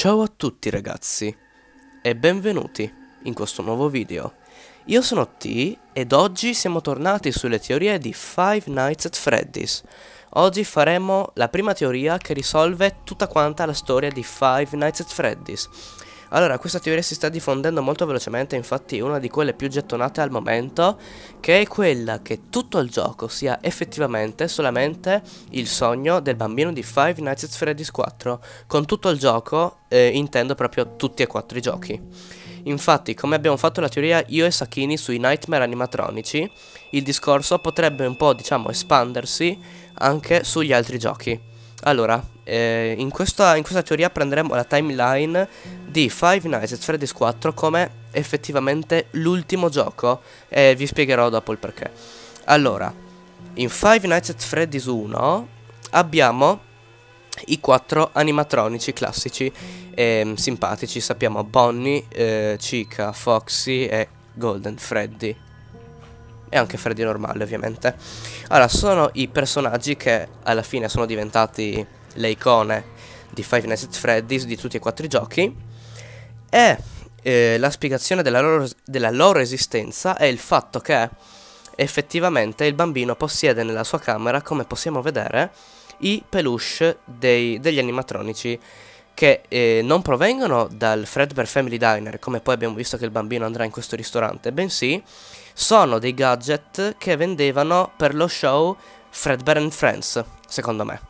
Ciao a tutti ragazzi e benvenuti in questo nuovo video. Io sono T ed oggi siamo tornati sulle teorie di Five Nights at Freddy's. Oggi faremo la prima teoria che risolve tutta quanta la storia di Five Nights at Freddy's. Allora, questa teoria si sta diffondendo molto velocemente, infatti una di quelle più gettonate al momento, che è quella che tutto il gioco sia effettivamente solamente il sogno del bambino di Five Nights at Freddy's 4. Con tutto il gioco eh, intendo proprio tutti e quattro i giochi. Infatti, come abbiamo fatto la teoria io e Sakini sui Nightmare animatronici, il discorso potrebbe un po', diciamo, espandersi anche sugli altri giochi. Allora, eh, in, questa, in, questa, teoria prenderemo la timeline di Five Nights at Freddy's 4 come effettivamente l'ultimo gioco e vi spiegherò dopo il perché. Allora, in Five Nights at Freddy's 1 abbiamo i quattro animatronici classici e ehm, simpatici, sappiamo Bonnie, eh, Chica, Foxy e Golden Freddy. E anche Freddy normale ovviamente. Allora, sono i personaggi che alla fine sono diventati le icone di Five Nights at Freddy's di tutti e quattro i giochi e eh, la spiegazione della loro, della loro esistenza è il fatto che effettivamente il bambino possiede nella sua camera, come possiamo vedere, i peluche dei, degli animatronici che eh, non provengono dal Fredbear Family Diner, come poi abbiamo visto che il bambino andrà in questo ristorante, bensì sono dei gadget che vendevano per lo show Fredbear and Friends, secondo me.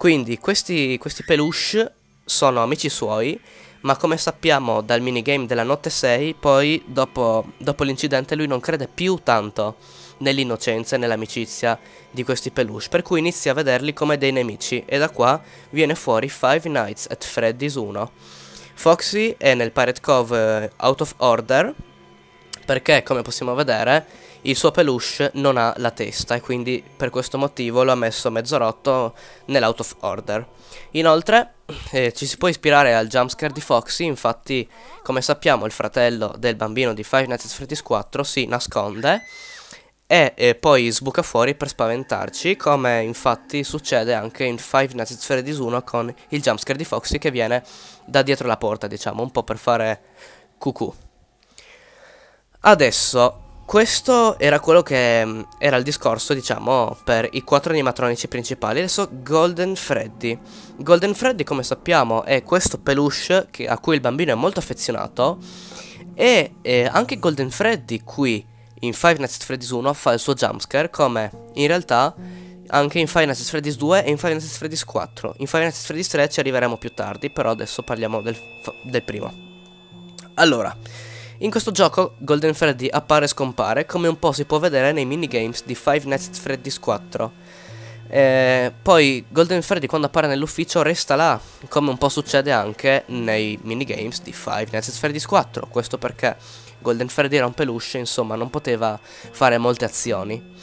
Quindi questi, questi peluche sono amici suoi, ma come sappiamo dal minigame della notte 6, poi dopo, dopo l'incidente lui non crede più tanto nell'innocenza e nell'amicizia di questi peluche, per cui inizia a vederli come dei nemici e da qua viene fuori Five Nights at Freddy's 1. Foxy è nel Pirate Cove uh, Out of Order perché come possiamo vedere il suo peluche non ha la testa e quindi per questo motivo lo ha messo mezzo rotto nell'out of order. Inoltre eh, ci si può ispirare al jumpscare di Foxy, infatti come sappiamo il fratello del bambino di Five Nights at Freddy's 4 si nasconde e eh, poi sbuca fuori per spaventarci, come infatti succede anche in Five Nights at Freddy's 1 con il jumpscare di Foxy che viene da dietro la porta, diciamo, un po' per fare cucù. Adesso questo era quello che mm, era il discorso, diciamo, per i quattro animatronici principali. Adesso Golden Freddy. Golden Freddy, come sappiamo, è questo peluche che, a cui il bambino è molto affezionato. E eh, anche Golden Freddy qui in Five Nights at Freddy's 1 fa il suo jumpscare come in realtà anche in Five Nights at Freddy's 2 e in Five Nights at Freddy's 4. In Five Nights at Freddy's 3 ci arriveremo più tardi, però adesso parliamo del, del primo. Allora... In questo gioco Golden Freddy appare e scompare come un po' si può vedere nei minigames di Five Nights at Freddy's 4. E eh, poi Golden Freddy quando appare nell'ufficio resta là, come un po' succede anche nei minigames di Five Nights at Freddy's 4, questo perché Golden Freddy era un peluche, insomma non poteva fare molte azioni.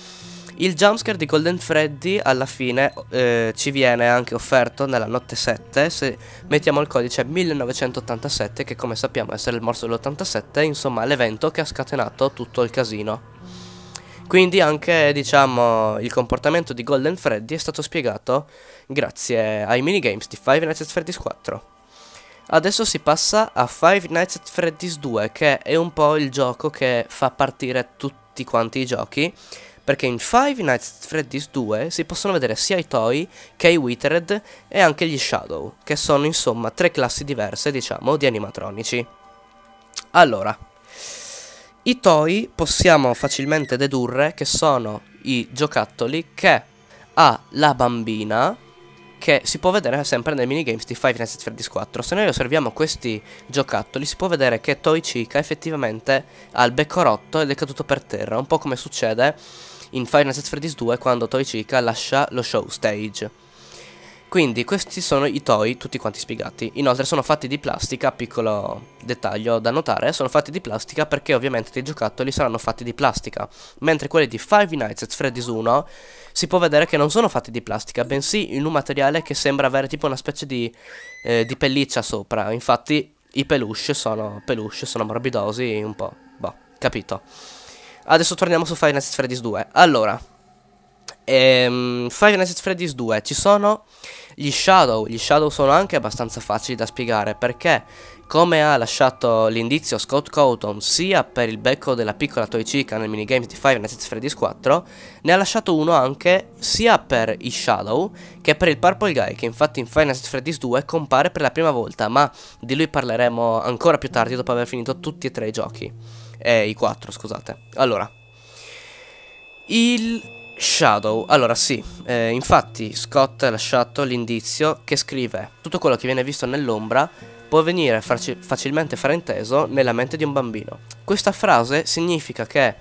Il jumpscare di Golden Freddy alla fine eh, ci viene anche offerto nella notte 7 se mettiamo il codice 1987 che come sappiamo essere il morso dell'87, insomma l'evento che ha scatenato tutto il casino. Quindi anche diciamo il comportamento di Golden Freddy è stato spiegato grazie ai minigames di Five Nights at Freddy's 4. Adesso si passa a Five Nights at Freddy's 2 che è un po' il gioco che fa partire tutti quanti i giochi perché in Five Nights at Freddy's 2 si possono vedere sia i Toy che i Withered e anche gli Shadow, che sono insomma tre classi diverse, diciamo, di animatronici. Allora, i Toy possiamo facilmente dedurre che sono i giocattoli che ha la bambina, che si può vedere sempre nei minigames di Five Nights at Freddy's 4. Se noi osserviamo questi giocattoli si può vedere che Toy Chica effettivamente ha il becco rotto ed è caduto per terra, un po' come succede in Final Fantasy Freddy's 2 quando Toichika lascia lo show stage. Quindi questi sono i toy tutti quanti spiegati. Inoltre sono fatti di plastica, piccolo dettaglio da notare, sono fatti di plastica perché ovviamente dei giocattoli saranno fatti di plastica, mentre quelli di Five Nights at Freddy's 1 si può vedere che non sono fatti di plastica, bensì in un materiale che sembra avere tipo una specie di, eh, di pelliccia sopra. Infatti i peluche sono peluche, sono morbidosi un po'. Boh, capito. Adesso torniamo su Five Nights at Freddy's 2. Allora, ehm, Five Nights at Freddy's 2 ci sono gli shadow. Gli shadow sono anche abbastanza facili da spiegare perché, come ha lasciato l'indizio Scott Cotton sia per il becco della piccola Toy Chica nel minigame di Five Nights at Freddy's 4, ne ha lasciato uno anche sia per i shadow che per il Purple Guy, che infatti in Five Nights at Freddy's 2 compare per la prima volta, ma di lui parleremo ancora più tardi dopo aver finito tutti e tre i giochi. Eh, i 4, scusate. Allora, il Shadow. Allora, sì, eh, infatti Scott ha lasciato l'indizio che scrive tutto quello che viene visto nell'ombra può venire facilmente frainteso nella mente di un bambino. Questa frase significa che,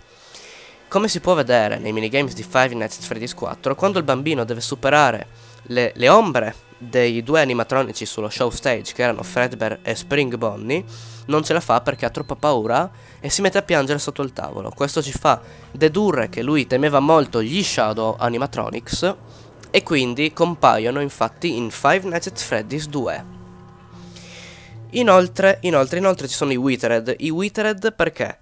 come si può vedere nei minigames di Five Nights at Freddy's 4, quando il bambino deve superare le, le ombre dei due animatronici sullo show stage, che erano Fredbear e Spring Bonnie, non ce la fa perché ha troppa paura e si mette a piangere sotto il tavolo. Questo ci fa dedurre che lui temeva molto gli Shadow Animatronics e quindi compaiono infatti in Five Nights at Freddy's 2. Inoltre, inoltre, inoltre ci sono i Withered. I Withered perché?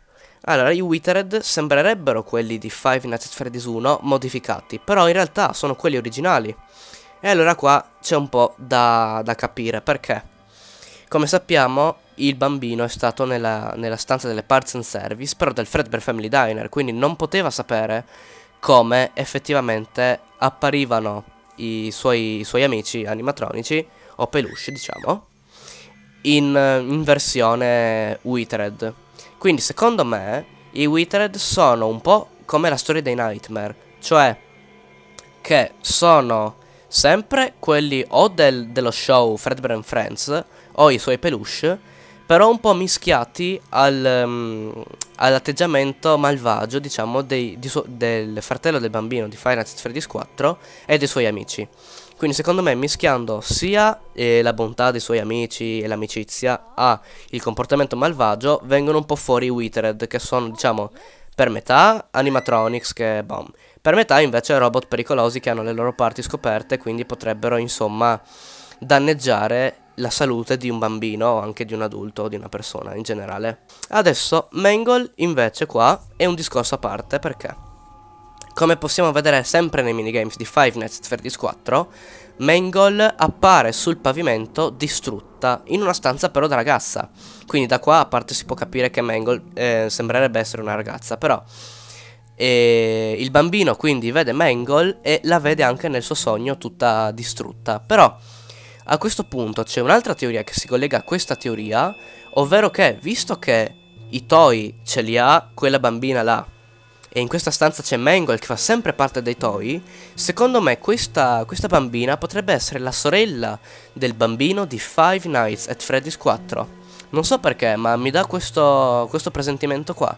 Allora, i Withered sembrerebbero quelli di Five Nights at Freddy's 1 modificati, però in realtà sono quelli originali. E allora qua c'è un po' da, da capire perché. Come sappiamo, il bambino è stato nella, nella stanza delle Parts and Service, però del Fredbear Family Diner, quindi non poteva sapere come effettivamente apparivano i suoi, i suoi amici animatronici, o peluche diciamo, in, in versione Withered. Quindi secondo me i Withered sono un po' come la storia dei Nightmare, cioè che sono sempre quelli o del, dello show Fredbear and Friends o i suoi peluche però un po' mischiati al, um, all'atteggiamento malvagio, diciamo, dei, suo, del fratello del bambino di Final Fantasy Freddy's 4 e dei suoi amici. Quindi secondo me mischiando sia eh, la bontà dei suoi amici e l'amicizia a il comportamento malvagio vengono un po' fuori i Withered che sono diciamo per metà animatronics che bom, per metà invece robot pericolosi che hanno le loro parti scoperte quindi potrebbero insomma danneggiare la salute di un bambino o anche di un adulto o di una persona in generale. Adesso Mangle invece qua è un discorso a parte perché come possiamo vedere sempre nei minigames di Five Nights at Freddy's 4 Mangle appare sul pavimento distrutta in una stanza però da ragazza quindi da qua a parte si può capire che Mangle eh, sembrerebbe essere una ragazza però e eh, il bambino quindi vede Mangle e la vede anche nel suo sogno tutta distrutta però a questo punto c'è un'altra teoria che si collega a questa teoria, ovvero che visto che i toy ce li ha quella bambina là, e in questa stanza c'è Mangold che fa sempre parte dei toy, secondo me questa, questa, bambina potrebbe essere la sorella del bambino di Five Nights at Freddy's 4. Non so perché, ma mi dà questo, questo presentimento qua.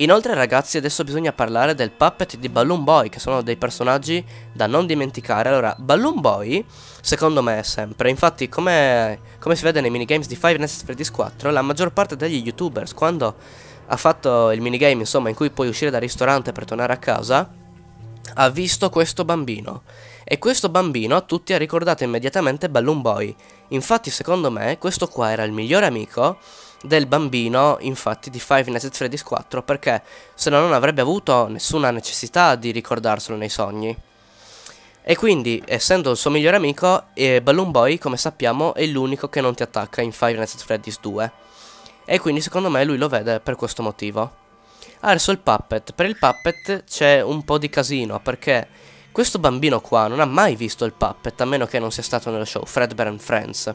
Inoltre ragazzi adesso bisogna parlare del puppet di Balloon Boy che sono dei personaggi da non dimenticare Allora Balloon Boy secondo me è sempre Infatti come, come si vede nei minigames di Five Nights at Freddy's 4 La maggior parte degli youtubers quando ha fatto il minigame insomma in cui puoi uscire dal ristorante per tornare a casa ha visto questo bambino e questo bambino a tutti ha ricordato immediatamente Balloon Boy. Infatti secondo me questo qua era il migliore amico del bambino, infatti, di Five Nights at Freddy's 4, perché se no non avrebbe avuto nessuna necessità di ricordarselo nei sogni. E quindi, essendo il suo migliore amico, eh, Balloon Boy, come sappiamo, è l'unico che non ti attacca in Five Nights at Freddy's 2. E quindi, secondo me, lui lo vede per questo motivo. Adesso il puppet. Per il puppet c'è un po' di casino, perché questo bambino qua non ha mai visto il puppet, a meno che non sia stato nello show Fredbear and Friends.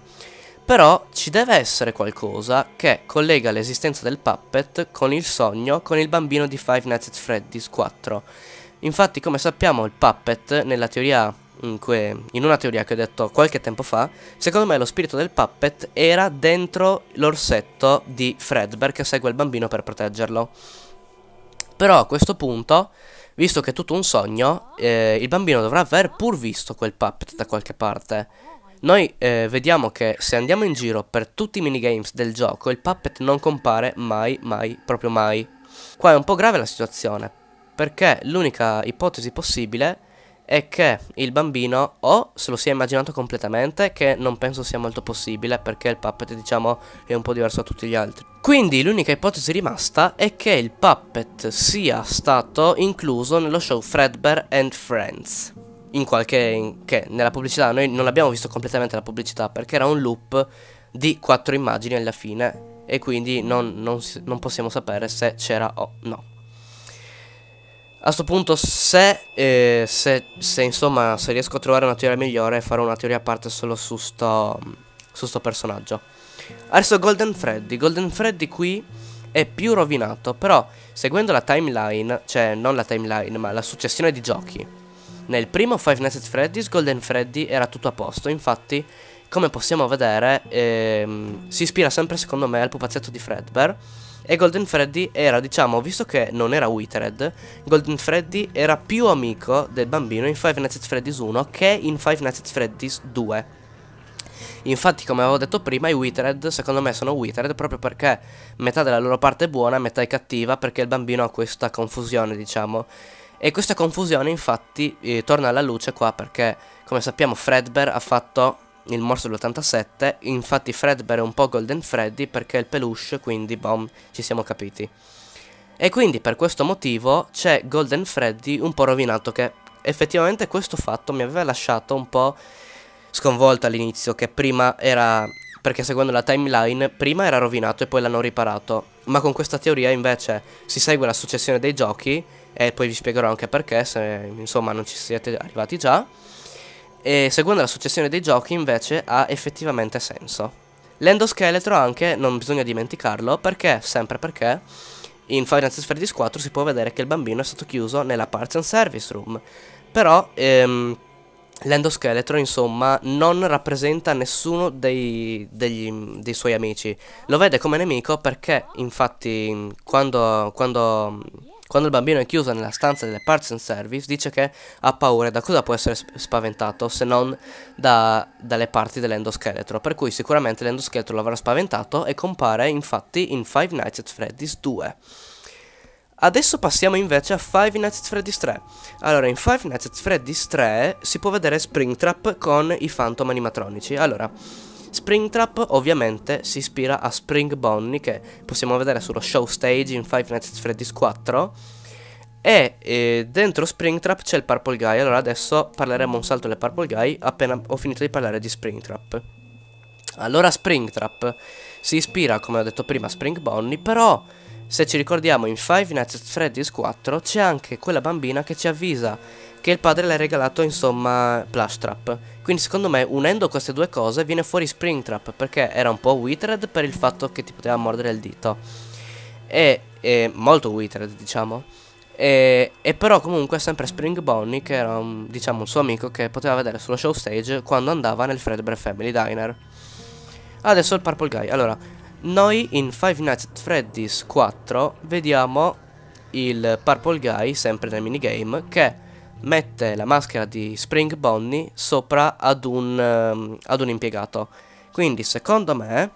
Però ci deve essere qualcosa che collega l'esistenza del puppet con il sogno con il bambino di Five Nights at Freddy's 4. Infatti, come sappiamo, il puppet, nella teoria in, cui, in una teoria che ho detto qualche tempo fa, secondo me lo spirito del puppet era dentro l'orsetto di Fredbear che segue il bambino per proteggerlo. Però a questo punto, visto che è tutto un sogno, eh, il bambino dovrà aver pur visto quel puppet da qualche parte. Noi eh, vediamo che se andiamo in giro per tutti i minigames del gioco, il puppet non compare mai, mai, proprio mai. Qua è un po' grave la situazione, perché l'unica ipotesi possibile è che il bambino o se lo sia immaginato completamente, che non penso sia molto possibile, perché il puppet, diciamo, è un po' diverso da tutti gli altri. Quindi l'unica ipotesi rimasta è che il puppet sia stato incluso nello show Fredbear and Friends in qualche... In, che nella pubblicità, noi non abbiamo visto completamente la pubblicità perché era un loop di quattro immagini alla fine e quindi non, non, non possiamo sapere se c'era o no. A questo punto se, eh, se, se, insomma se riesco a trovare una teoria migliore farò una teoria a parte solo su sto, su sto personaggio. Adesso Golden Freddy, Golden Freddy qui è più rovinato però seguendo la timeline, cioè non la timeline ma la successione di giochi nel primo Five Nights at Freddy's Golden Freddy era tutto a posto, infatti come possiamo vedere ehm, si ispira sempre secondo me al pupazzetto di Fredbear e Golden Freddy era diciamo visto che non era Withered Golden Freddy era più amico del bambino in Five Nights at Freddy's 1 che in Five Nights at Freddy's 2 Infatti, come avevo detto prima, i Withered, secondo me, sono Withered proprio perché metà della loro parte è buona, metà è cattiva, perché il bambino ha questa confusione, diciamo. E questa confusione infatti eh, torna alla luce qua perché come sappiamo Fredbear ha fatto il morso dell'87, infatti Fredbear è un po' Golden Freddy perché è il peluche, quindi boom ci siamo capiti. E quindi per questo motivo c'è Golden Freddy un po' rovinato che effettivamente questo fatto mi aveva lasciato un po' sconvolto all'inizio che prima era perché secondo la timeline prima era rovinato e poi l'hanno riparato ma con questa teoria invece si segue la successione dei giochi e poi vi spiegherò anche perché se insomma non ci siete arrivati già. E secondo la successione dei giochi invece ha effettivamente senso. L'endoscheletro anche, non bisogna dimenticarlo, perché, sempre perché, in Final Fantasy Freddy's 4 si può vedere che il bambino è stato chiuso nella Parts and Service Room. Però ehm, l'endoscheletro, insomma, non rappresenta nessuno dei, degli, dei, suoi amici. Lo vede come nemico perché, infatti, quando, quando quando il bambino è chiuso nella stanza delle Parts and Service, dice che ha paura. Da cosa può essere spaventato se non da, dalle parti dell'endoscheletro? Per cui sicuramente l'endoscheletro l'avrà spaventato e compare infatti in Five Nights at Freddy's 2. Adesso passiamo invece a Five Nights at Freddy's 3. Allora, in Five Nights at Freddy's 3 si può vedere Springtrap con i phantom animatronici. Allora... Springtrap ovviamente si ispira a Spring Bonnie che possiamo vedere sullo show stage in Five Nights at Freddy's 4 e eh, dentro Springtrap c'è il Purple Guy, allora adesso parleremo un salto del Purple Guy appena ho finito di parlare di Springtrap. Allora Springtrap si ispira, come ho detto prima, a Spring Bonnie, però se ci ricordiamo in Five Nights at Freddy's 4 c'è anche quella bambina che ci avvisa che il padre le ha regalato insomma Plushtrap. Quindi secondo me unendo queste due cose viene fuori Springtrap perché era un po' Withered per il fatto che ti poteva mordere il dito. E, e molto Withered diciamo. E, e, però comunque sempre Spring Bonnie che era un, diciamo un suo amico che poteva vedere sullo show stage quando andava nel Fredbear Family Diner. Adesso il Purple Guy. Allora, noi in Five Nights at Freddy's 4 vediamo il Purple Guy sempre nel minigame che mette la maschera di Spring Bonnie sopra ad un, ehm, ad un impiegato. Quindi secondo me,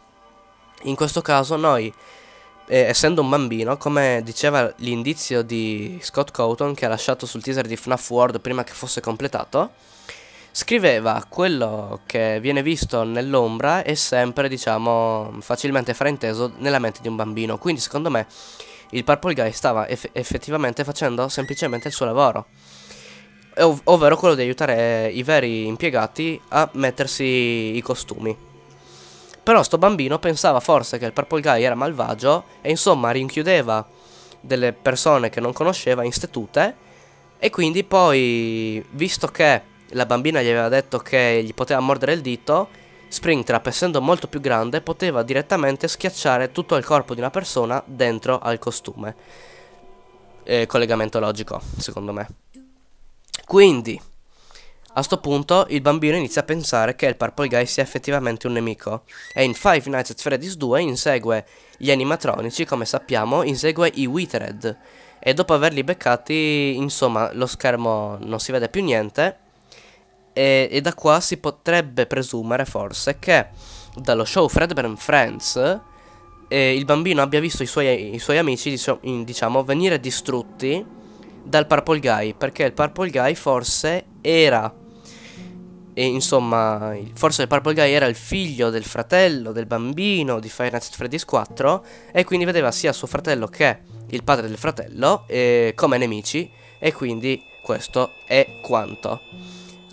in questo caso noi, eh, essendo un bambino, come diceva l'indizio di Scott Cotton che ha lasciato sul teaser di FNAF World prima che fosse completato, scriveva quello che viene visto nell'ombra e sempre, diciamo, facilmente frainteso nella mente di un bambino. Quindi secondo me il Purple Guy stava eff effettivamente facendo semplicemente il suo lavoro ov ovvero quello di aiutare i veri impiegati a mettersi i costumi. Però sto bambino pensava forse che il Purple Guy era malvagio e insomma rinchiudeva delle persone che non conosceva in ste e quindi poi, visto che la bambina gli aveva detto che gli poteva mordere il dito, Springtrap, essendo molto più grande, poteva direttamente schiacciare tutto il corpo di una persona dentro al costume. Eh, collegamento logico, secondo me. Quindi, a sto punto, il bambino inizia a pensare che il Purple Guy sia effettivamente un nemico. E in Five Nights at Freddy's 2 insegue gli animatronici, come sappiamo, insegue i Withered. E dopo averli beccati, insomma, lo schermo non si vede più niente. E, e da qua si potrebbe presumere, forse, che dallo show Fredburn Friends... Eh, il bambino abbia visto i suoi, i suoi amici, diciamo, venire distrutti dal Purple Guy, perché il Purple Guy forse era e insomma, forse il Purple Guy era il figlio del fratello, del bambino di Five Nights at Freddy's 4 e quindi vedeva sia suo fratello che il padre del fratello eh, come nemici e quindi questo è quanto.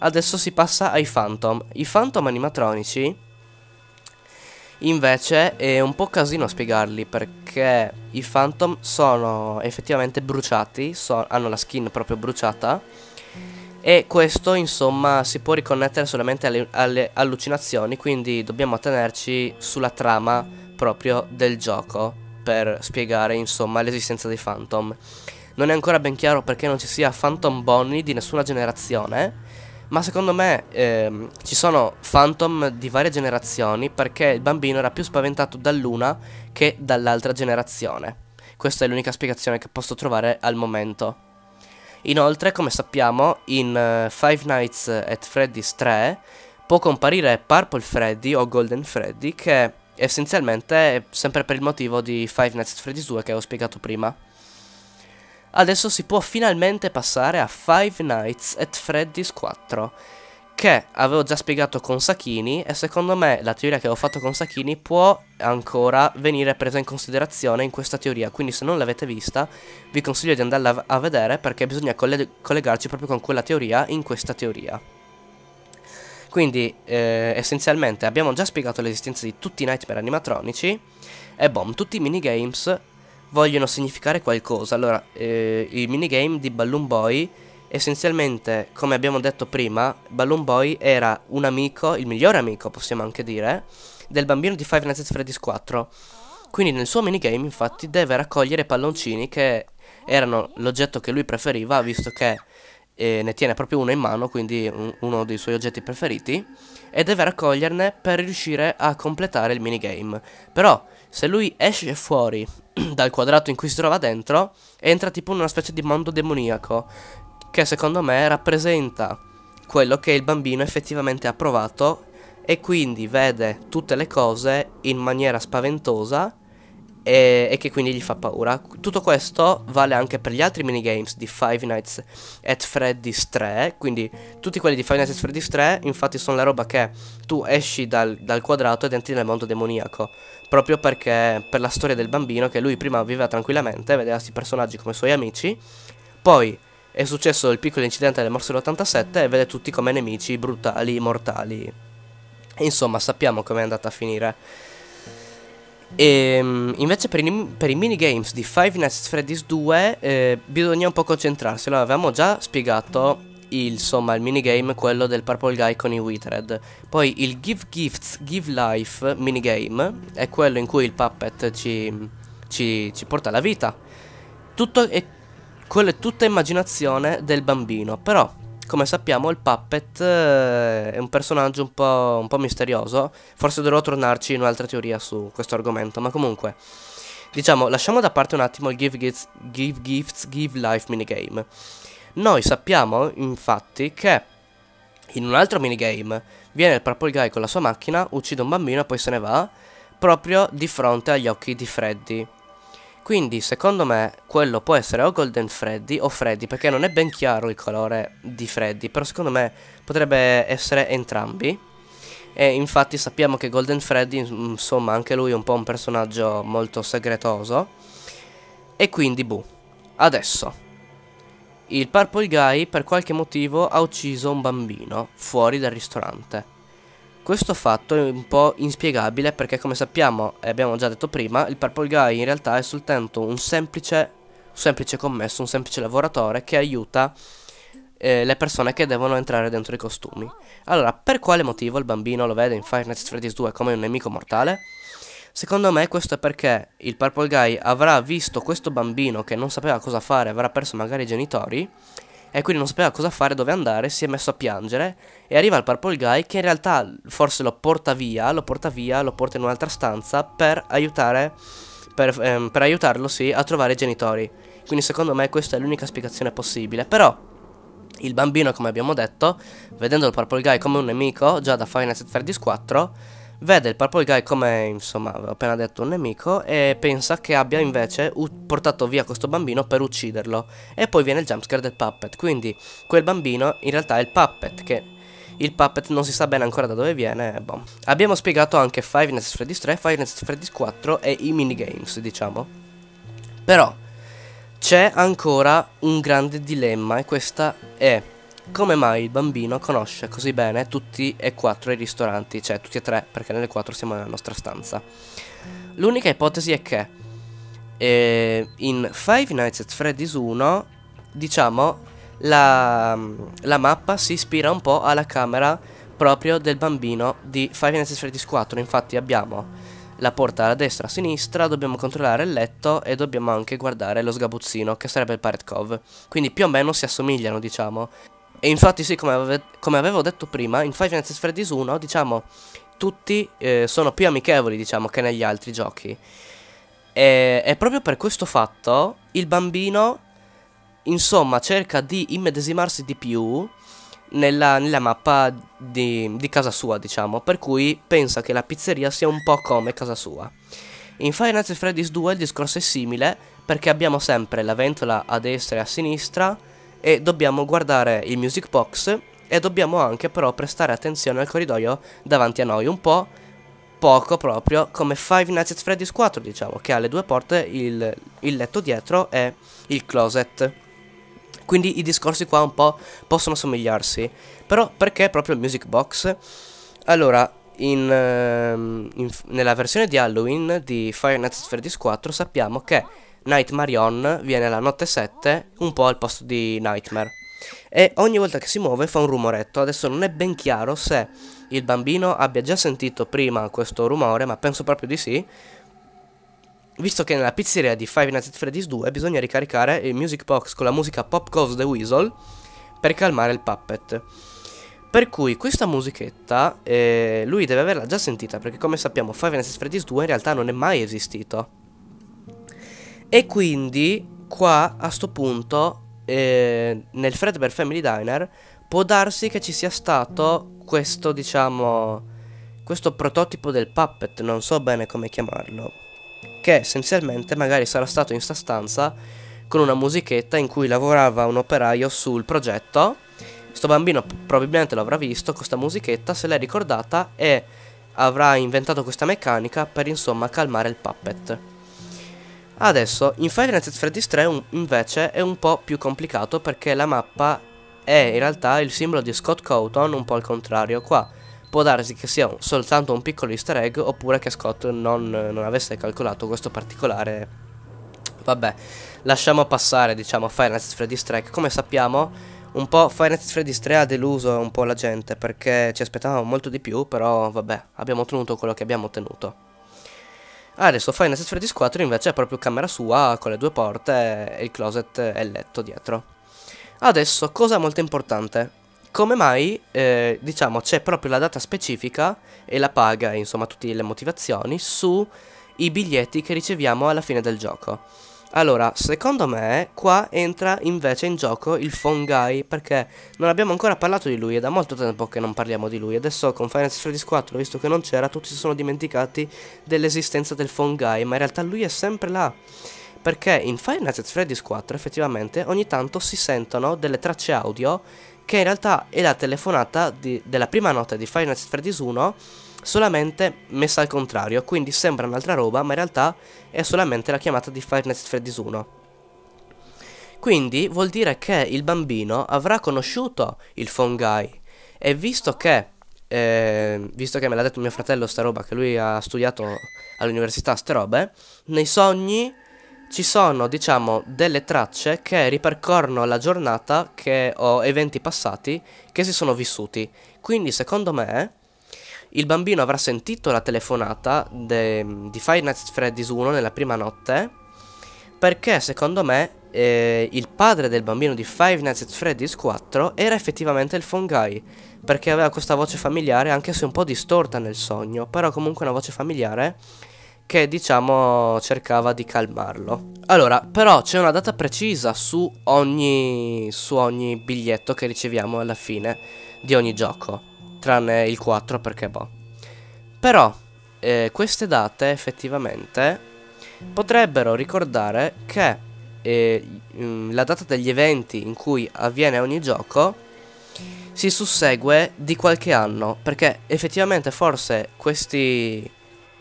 Adesso si passa ai Phantom. I Phantom animatronici Invece è un po' casino spiegarli perché i Phantom sono effettivamente bruciati, so hanno la skin proprio bruciata e questo insomma si può riconnettere solamente alle, alle allucinazioni, quindi dobbiamo tenerci sulla trama proprio del gioco per spiegare insomma l'esistenza dei Phantom. Non è ancora ben chiaro perché non ci sia Phantom Bonnie di nessuna generazione, ma secondo me ehm, ci sono Phantom di varie generazioni perché il bambino era più spaventato dall'una che dall'altra generazione. Questa è l'unica spiegazione che posso trovare al momento. Inoltre, come sappiamo, in uh, Five Nights at Freddy's 3 può comparire Purple Freddy o Golden Freddy che essenzialmente è sempre per il motivo di Five Nights at Freddy's 2 che ho spiegato prima adesso si può finalmente passare a Five Nights at Freddy's 4 che avevo già spiegato con Sachini e secondo me la teoria che ho fatto con Sachini può ancora venire presa in considerazione in questa teoria, quindi se non l'avete vista vi consiglio di andarla a vedere perché bisogna coll collegarci proprio con quella teoria in questa teoria. Quindi eh, essenzialmente abbiamo già spiegato l'esistenza di tutti i nightmare animatronici e boom, tutti i minigames vogliono significare qualcosa. Allora, eh, il minigame di Balloon Boy, essenzialmente, come abbiamo detto prima, Balloon Boy era un amico, il migliore amico possiamo anche dire, del bambino di Five Nights at Freddy's 4. Quindi nel suo minigame infatti deve raccogliere palloncini che erano l'oggetto che lui preferiva, visto che eh, ne tiene proprio uno in mano, quindi un, uno dei suoi oggetti preferiti, e deve raccoglierne per riuscire a completare il minigame. Però se lui esce fuori dal quadrato in cui si trova dentro, entra tipo in una specie di mondo demoniaco, che secondo me rappresenta quello che il bambino effettivamente ha provato e quindi vede tutte le cose in maniera spaventosa e, e, che quindi gli fa paura. Tutto questo vale anche per gli altri minigames di Five Nights at Freddy's 3, quindi tutti quelli di Five Nights at Freddy's 3 infatti sono la roba che tu esci dal, dal quadrato ed entri nel mondo demoniaco, proprio perché per la storia del bambino che lui prima viveva tranquillamente, vedeva questi personaggi come suoi amici, poi è successo il piccolo incidente del morso dell'87 e vede tutti come nemici brutali, mortali. E insomma sappiamo com'è andata a finire. E, ehm, invece per i, per i minigames di Five Nights at Freddy's 2 eh, bisogna un po' concentrarsi. Allora, avevamo già spiegato il, insomma, il minigame, quello del Purple Guy con i Withered. Poi il Give Gifts, Give Life minigame è quello in cui il puppet ci, ci, ci porta la vita. Tutto è, quello è tutta immaginazione del bambino, però come sappiamo il Puppet eh, è un personaggio un po', un po', misterioso, forse dovrò tornarci in un'altra teoria su questo argomento, ma comunque, diciamo, lasciamo da parte un attimo il Give Gifts, Give, Gifts, Give Life minigame. Noi sappiamo, infatti, che in un altro minigame viene il Purple Guy con la sua macchina, uccide un bambino e poi se ne va, proprio di fronte agli occhi di Freddy. Quindi secondo me quello può essere o Golden Freddy o Freddy perché non è ben chiaro il colore di Freddy però secondo me potrebbe essere entrambi e infatti sappiamo che Golden Freddy insomma anche lui è un po' un personaggio molto segretoso e quindi buh adesso il Purple Guy per qualche motivo ha ucciso un bambino fuori dal ristorante questo fatto è un po' inspiegabile perché come sappiamo e abbiamo già detto prima, il Purple Guy in realtà è soltanto un semplice, semplice commesso, un semplice lavoratore che aiuta eh, le persone che devono entrare dentro i costumi. Allora, per quale motivo il bambino lo vede in Five Nights at Freddy's 2 come un nemico mortale? Secondo me questo è perché il Purple Guy avrà visto questo bambino che non sapeva cosa fare, avrà perso magari i genitori e quindi non sapeva cosa fare, dove andare, si è messo a piangere e arriva il Purple Guy che in realtà forse lo porta via, lo porta via, lo porta in un'altra stanza per aiutare, per, ehm, per aiutarlo sì, a trovare i genitori. Quindi secondo me questa è l'unica spiegazione possibile, però il bambino come abbiamo detto, vedendo il Purple Guy come un nemico già da Final Fantasy 4 Vede il Purple Guy come, insomma, avevo appena detto, un nemico e pensa che abbia invece portato via questo bambino per ucciderlo. E poi viene il jumpscare del Puppet, quindi quel bambino in realtà è il Puppet che... Il puppet non si sa bene ancora da dove viene, boh. Abbiamo spiegato anche Five Nights at Freddy's 3, Five Nights at Freddy's 4 e i minigames, diciamo. Però, c'è ancora un grande dilemma e questa è come mai il bambino conosce così bene tutti e quattro i ristoranti, cioè tutti e tre, perché nelle quattro siamo nella nostra stanza. L'unica ipotesi è che eh, in Five Nights at Freddy's 1, diciamo, la, la mappa si ispira un po' alla camera proprio del bambino di Five Nights at Freddy's 4, infatti abbiamo la porta a destra, e a sinistra, dobbiamo controllare il letto e dobbiamo anche guardare lo sgabuzzino che sarebbe il Pirate cove. Quindi più o meno si assomigliano, diciamo. E infatti sì, come, ave come avevo detto prima, in Five Nights at Freddy's 1, diciamo, tutti eh, sono più amichevoli, diciamo, che negli altri giochi. E, e proprio per questo fatto il bambino, insomma, cerca di immedesimarsi di più nella, nella mappa di, di, casa sua, diciamo, per cui pensa che la pizzeria sia un po' come casa sua. In Five Nights at Freddy's 2 il discorso è simile, perché abbiamo sempre la ventola a destra e a sinistra, e dobbiamo guardare il music box e dobbiamo anche però prestare attenzione al corridoio davanti a noi un po' poco proprio come Five Nights at Freddy's 4 diciamo che ha le due porte, il, il letto dietro e il closet quindi i discorsi qua un po' possono somigliarsi però perché proprio il music box? allora in, ehm, in, nella versione di Halloween di Five Nights at Freddy's 4 sappiamo che Nightmarion viene la notte 7 un po' al posto di Nightmare. E ogni volta che si muove fa un rumoretto, adesso non è ben chiaro se il bambino abbia già sentito prima questo rumore, ma penso proprio di sì, visto che nella pizzeria di Five Nights at Freddy's 2 bisogna ricaricare il music box con la musica Pop Goes the Weasel per calmare il puppet. Per cui questa musichetta eh, lui deve averla già sentita, perché come sappiamo Five Nights at Freddy's 2 in realtà non è mai esistito. E quindi qua a sto punto eh, nel Fredbear Family Diner può darsi che ci sia stato questo diciamo questo prototipo del puppet, non so bene come chiamarlo, che essenzialmente magari sarà stato in sta stanza con una musichetta in cui lavorava un operaio sul progetto. Sto bambino probabilmente l'avrà visto, con questa musichetta se l'è ricordata e avrà inventato questa meccanica per insomma calmare il puppet. Adesso, in Final Fantasy at 3 invece è un po' più complicato perché la mappa è in realtà il simbolo di Scott Cawthon un po' al contrario qua. Può darsi che sia soltanto un piccolo easter egg oppure che Scott non, non avesse calcolato questo particolare... Vabbè, lasciamo passare diciamo Final Fantasy at Freddy's 3 come sappiamo un po' Five Nights Freddy's 3 ha deluso un po' la gente perché ci aspettavamo molto di più però vabbè abbiamo ottenuto quello che abbiamo ottenuto. Ah, adesso Final Fantasy Freddy's 4 invece è proprio camera sua con le due porte e il closet e il letto dietro. Adesso, cosa molto importante. Come mai, eh, diciamo, c'è proprio la data specifica e la paga, insomma, tutte le motivazioni, sui biglietti che riceviamo alla fine del gioco. Allora, secondo me qua entra invece in gioco il Fongai perché non abbiamo ancora parlato di lui, è da molto tempo che non parliamo di lui. Adesso con Final Fantasy 4, visto che non c'era, tutti si sono dimenticati dell'esistenza del Fongai, ma in realtà lui è sempre là. Perché in Final Fantasy Freddy's 4 effettivamente ogni tanto si sentono delle tracce audio che in realtà è la telefonata di, della prima notte di Final Fantasy Freddy's 1 solamente messa al contrario, quindi sembra un'altra roba, ma in realtà è solamente la chiamata di Five Nights at Freddy's 1. Quindi vuol dire che il bambino avrà conosciuto il Fongai e visto che, eh, visto che me l'ha detto mio fratello sta roba, che lui ha studiato all'università ste robe, nei sogni ci sono, diciamo, delle tracce che ripercorrono la giornata che, o eventi passati che si sono vissuti. Quindi secondo me il bambino avrà sentito la telefonata de, di Five Nights at Freddy's 1 nella prima notte perché secondo me eh, il padre del bambino di Five Nights at Freddy's 4 era effettivamente il Fongai perché aveva questa voce familiare anche se un po' distorta nel sogno però comunque una voce familiare che diciamo cercava di calmarlo. Allora, però c'è una data precisa su ogni, su ogni biglietto che riceviamo alla fine di ogni gioco tranne il 4 perché boh. Però eh, queste date effettivamente potrebbero ricordare che eh, mm, la data degli eventi in cui avviene ogni gioco si sussegue di qualche anno, perché effettivamente forse questi,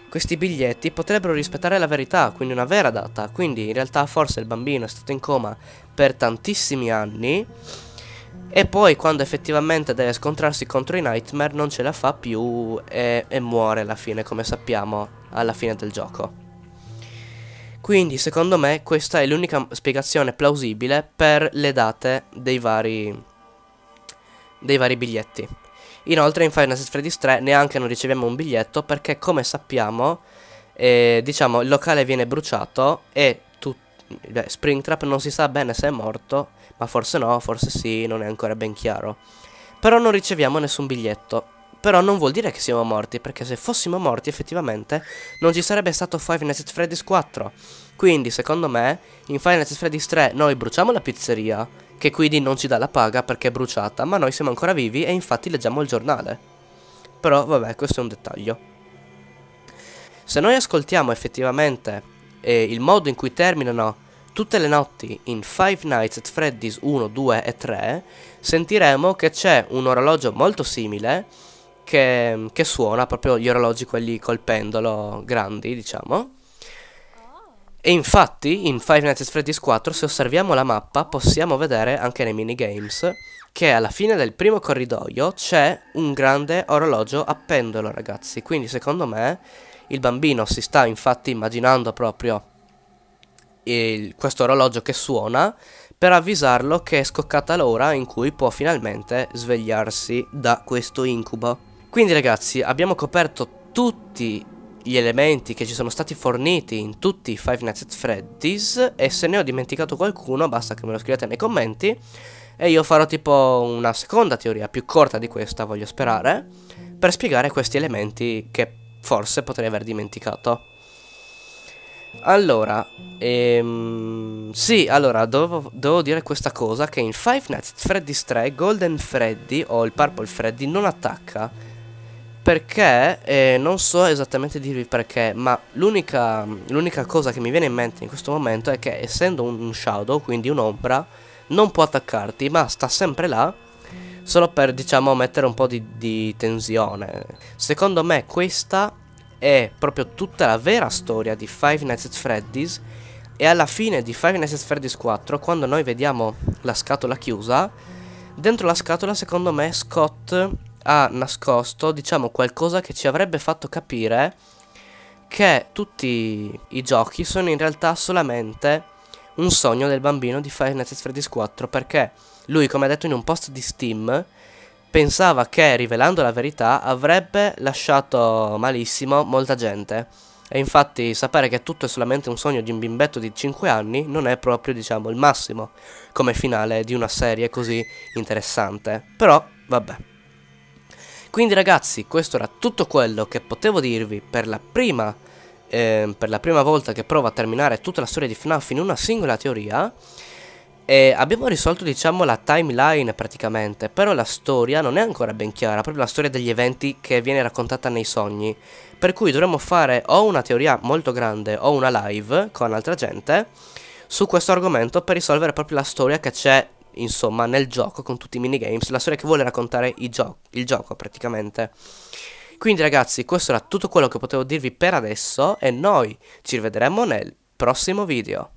questi biglietti potrebbero rispettare la verità, quindi una vera data, quindi in realtà forse il bambino è stato in coma per tantissimi anni e poi quando effettivamente deve scontrarsi contro i Nightmare non ce la fa più e, e muore alla fine, come sappiamo, alla fine del gioco. Quindi secondo me questa è l'unica spiegazione plausibile per le date dei vari, dei vari biglietti. Inoltre in Final Fantasy Freddy's 3 neanche non riceviamo un biglietto perché come sappiamo eh, diciamo il locale viene bruciato e Springtrap non si sa bene se è morto, ma forse no, forse sì, non è ancora ben chiaro. Però non riceviamo nessun biglietto. Però non vuol dire che siamo morti, perché se fossimo morti effettivamente non ci sarebbe stato Five Nights at Freddy's 4. Quindi, secondo me, in Five Nights at Freddy's 3 noi bruciamo la pizzeria, che quindi non ci dà la paga perché è bruciata, ma noi siamo ancora vivi e infatti leggiamo il giornale. Però vabbè, questo è un dettaglio. Se noi ascoltiamo effettivamente e il modo in cui terminano tutte le notti in Five Nights at Freddy's 1, 2 e 3, sentiremo che c'è un orologio molto simile che, che, suona, proprio gli orologi quelli col pendolo grandi, diciamo. E infatti in Five Nights at Freddy's 4, se osserviamo la mappa, possiamo vedere anche nei minigames che alla fine del primo corridoio c'è un grande orologio a pendolo, ragazzi. Quindi secondo me il bambino si sta infatti immaginando proprio il, questo orologio che suona per avvisarlo che è scoccata l'ora in cui può finalmente svegliarsi da questo incubo. Quindi ragazzi abbiamo coperto tutti gli elementi che ci sono stati forniti in tutti i Five Nights at Freddy's e se ne ho dimenticato qualcuno basta che me lo scrivete nei commenti e io farò tipo una seconda teoria più corta di questa voglio sperare per spiegare questi elementi che forse potrei aver dimenticato. Allora, ehm, sì, allora, dovevo, devo dire questa cosa che in Five Nights at Freddy's 3 Golden Freddy o il Purple Freddy non attacca. Perché, eh, non so esattamente dirvi perché, ma l'unica, cosa che mi viene in mente in questo momento è che essendo un shadow, quindi un'ombra, non può attaccarti, ma sta sempre là solo per diciamo mettere un po' di, di tensione. Secondo me questa è proprio tutta la vera storia di Five Nights at Freddy's e alla fine di Five Nights at Freddy's 4 quando noi vediamo la scatola chiusa dentro la scatola secondo me Scott ha nascosto diciamo qualcosa che ci avrebbe fatto capire che tutti i giochi sono in realtà solamente un sogno del bambino di Five Nights at Freddy's 4 perché lui, come ha detto in un post di Steam, pensava che rivelando la verità avrebbe lasciato malissimo molta gente. E infatti sapere che tutto è solamente un sogno di un bimbetto di 5 anni non è proprio, diciamo, il massimo come finale di una serie così interessante. Però, vabbè. Quindi ragazzi, questo era tutto quello che potevo dirvi per la prima, eh, per la prima volta che provo a terminare tutta la storia di FNAF in una singola teoria. E abbiamo risolto diciamo la timeline praticamente, però la storia non è ancora ben chiara, proprio la storia degli eventi che viene raccontata nei sogni. Per cui dovremmo fare o una teoria molto grande o una live con altra gente su questo argomento per risolvere proprio la storia che c'è insomma nel gioco con tutti i minigames, la storia che vuole raccontare gio il gioco praticamente. Quindi ragazzi questo era tutto quello che potevo dirvi per adesso e noi ci rivedremo nel prossimo video.